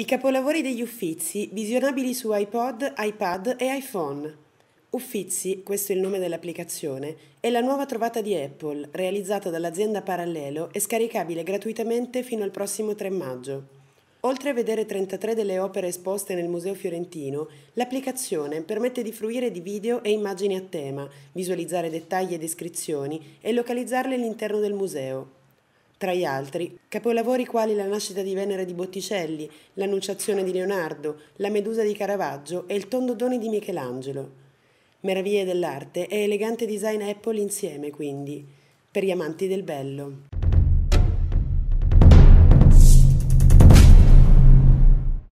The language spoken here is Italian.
I capolavori degli Uffizi, visionabili su iPod, iPad e iPhone. Uffizi, questo è il nome dell'applicazione, è la nuova trovata di Apple, realizzata dall'azienda Parallelo e scaricabile gratuitamente fino al prossimo 3 maggio. Oltre a vedere 33 delle opere esposte nel Museo Fiorentino, l'applicazione permette di fruire di video e immagini a tema, visualizzare dettagli e descrizioni e localizzarle all'interno del museo tra gli altri capolavori quali La nascita di Venere di Botticelli, L'Annunciazione di Leonardo, La Medusa di Caravaggio e Il Tondodone di Michelangelo. Meraviglie dell'arte e elegante design Apple insieme, quindi, per gli amanti del bello.